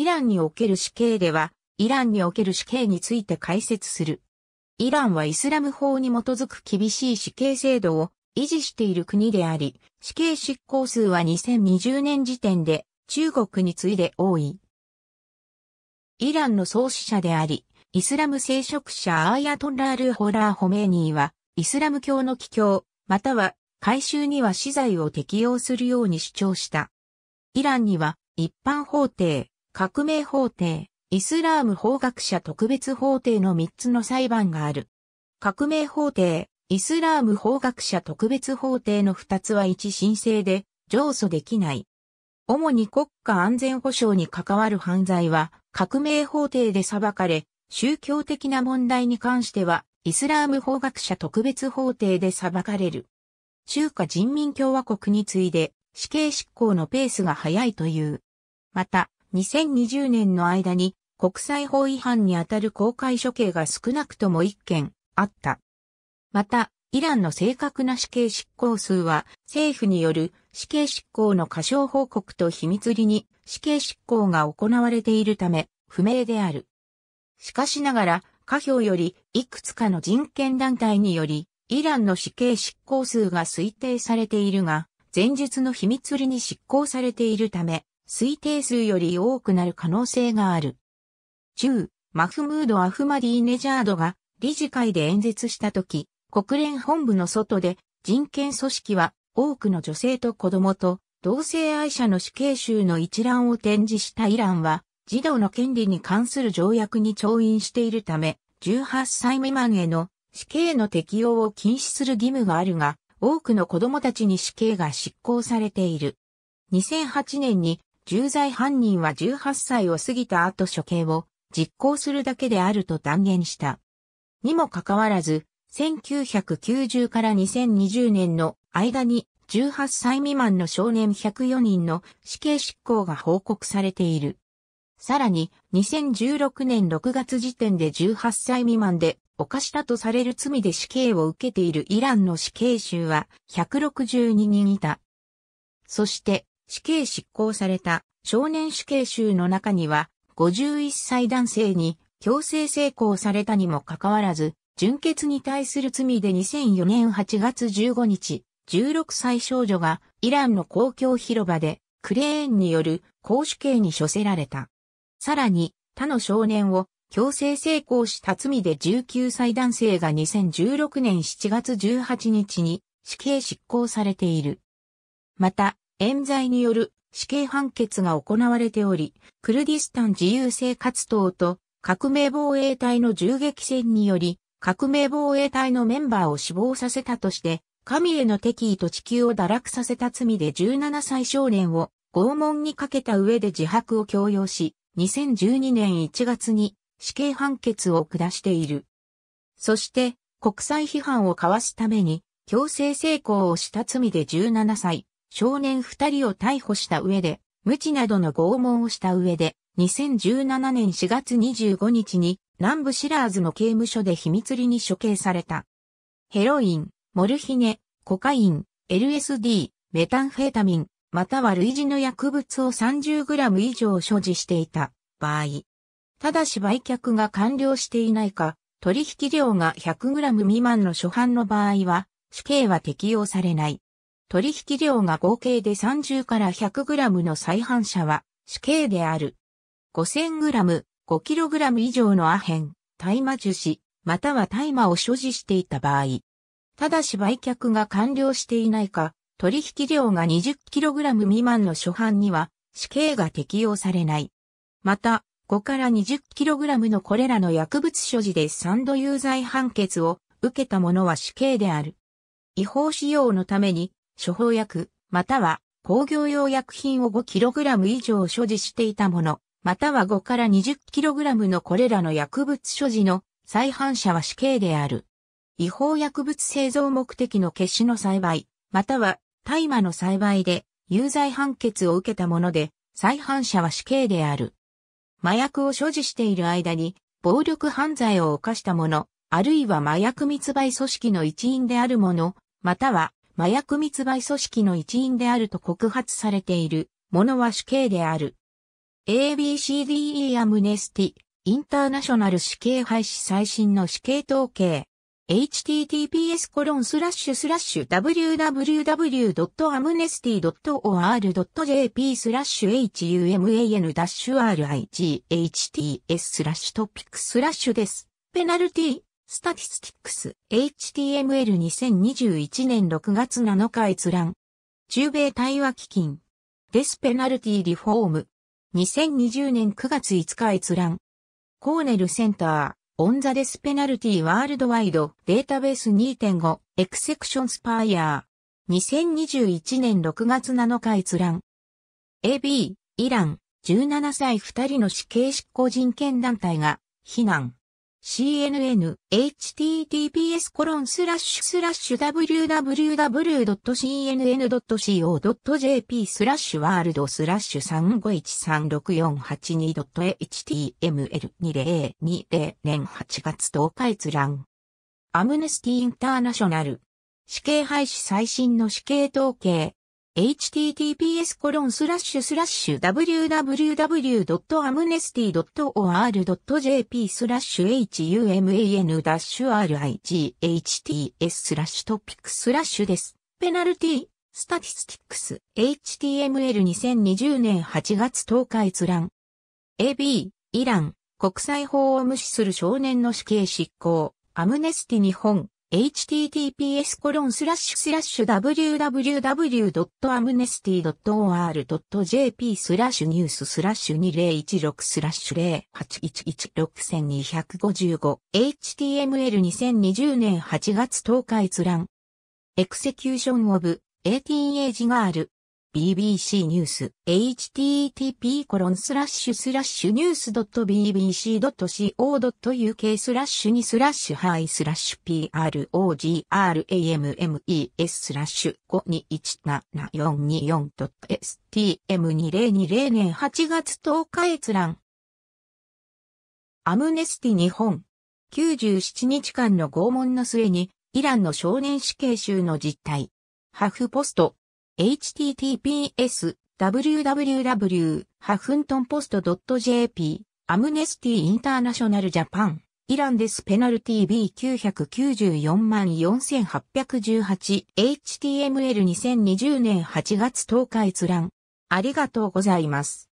イランにおける死刑では、イランにおける死刑について解説する。イランはイスラム法に基づく厳しい死刑制度を維持している国であり、死刑執行数は2020年時点で中国に次いで多い。イランの創始者であり、イスラム聖職者アーヤトンラール・ホラー・ホメーニーは、イスラム教の帰教、または改宗には資材を適用するように主張した。イランには一般法廷、革命法廷、イスラーム法学者特別法廷の3つの裁判がある。革命法廷、イスラーム法学者特別法廷の2つは1申請で上訴できない。主に国家安全保障に関わる犯罪は革命法廷で裁かれ、宗教的な問題に関してはイスラーム法学者特別法廷で裁かれる。中華人民共和国に次いで死刑執行のペースが早いという。また、2020年の間に国際法違反にあたる公開処刑が少なくとも1件あった。また、イランの正確な死刑執行数は政府による死刑執行の過小報告と秘密裏に死刑執行が行われているため不明である。しかしながら、下表よりいくつかの人権団体によりイランの死刑執行数が推定されているが、前述の秘密裏に執行されているため、推定数より多くなる可能性がある。10、マフムード・アフマディ・ネジャードが理事会で演説した時、国連本部の外で人権組織は多くの女性と子供と同性愛者の死刑囚の一覧を展示したイランは児童の権利に関する条約に調印しているため18歳未満への死刑の適用を禁止する義務があるが多くの子供たちに死刑が執行されている。2008年に重罪犯人は18歳を過ぎた後処刑を実行するだけであると断言した。にもかかわらず、1990から2020年の間に18歳未満の少年104人の死刑執行が報告されている。さらに、2016年6月時点で18歳未満で犯したとされる罪で死刑を受けているイランの死刑囚は162人いた。そして、死刑執行された少年死刑囚の中には、51歳男性に強制性交されたにもかかわらず、純血に対する罪で2004年8月15日、16歳少女がイランの公共広場でクレーンによる公主刑に処せられた。さらに他の少年を強制性交した罪で19歳男性が2016年7月18日に死刑執行されている。また、冤罪による死刑判決が行われており、クルディスタン自由生活党と革命防衛隊の銃撃戦により、革命防衛隊のメンバーを死亡させたとして、神への敵意と地球を堕落させた罪で17歳少年を拷問にかけた上で自白を強要し、2012年1月に死刑判決を下している。そして、国際批判を交わすために、強制性交をした罪で17歳、少年二人を逮捕した上で、無知などの拷問をした上で、2017年4月25日に南部シラーズの刑務所で秘密裏に処刑された。ヘロイン、モルヒネ、コカイン、LSD、メタンフェタミン、または類似の薬物を 30g 以上所持していた場合。ただし売却が完了していないか、取引量が 100g 未満の初犯の場合は、死刑は適用されない。取引量が合計で30から 100g の再販者は死刑である。5000g、5kg 以上のアヘン、大麻樹脂、または大麻を所持していた場合、ただし売却が完了していないか、取引量が 20kg 未満の初犯には死刑が適用されない。また、5から 20kg のこれらの薬物所持で3度有罪判決を受けた者は死刑である。違法使用のために処方薬、または工業用薬品を 5kg 以上所持していたもの、または5から 20kg のこれらの薬物所持の再犯者は死刑である。違法薬物製造目的の決死の栽培、または大麻の栽培で有罪判決を受けたもので、再犯者は死刑である。麻薬を所持している間に、暴力犯罪を犯した者、あるいは麻薬密売組織の一員である者、または麻薬密売組織の一員であると告発されているものは死刑である。ABCDE アムネスティ、インターナショナル死刑廃止最新の死刑統計。https コロンスラッシュスラッシュ www.amnesty.or.jp スラッシュ human-rihts g スラッシュトピックスラッシュです。ペナルティスタティスティックス HTML2021 年6月7日閲覧。中米対話基金。デスペナルティリフォーム。2020年9月5日閲覧。コーネルセンター。オンザデスペナルティワールドワイドデータベース2.5エクセクションスパイヤー2021年6月7日閲覧 AB イラン17歳2人の死刑執行人権団体が非難 CNN https コロンスラッシュスラッシュ www.cnn.co.jp スラッシュワールドスラッシュ 35136482.html2020 年8月10日閲覧アムネスティインターナショナル死刑廃止最新の死刑統計 https://www.amnesty.or.jp スラッシュ human-rights スラッシュトピックスラッシュです。ペナルティ、スタティスティックス、html2020 年8月10日閲覧。AB、イラン、国際法を無視する少年の死刑執行、アムネスティ日本、https://www.amnesty.or.jp スラッシュニューススラッシュ2016スラッシュ081161255 html2020 年8月10日閲覧エクセキューションオブ ATA ジガール BBC ニュース http コロンスラッシュスラッシュニュース .bbc.co.uk スラッシュにスラッシュハイスラッシュ p r o g r a m m e s スラッシュ 521744.stm2020 年8月10日閲覧アムネスティ日本97日間の拷問の末にイランの少年死刑囚の実態ハフポスト https www.huffingtonpost.jp アムネスティインターナショナルジャパンイランですペナルティ B9944818HTML2020 年8月10日閲覧ありがとうございます。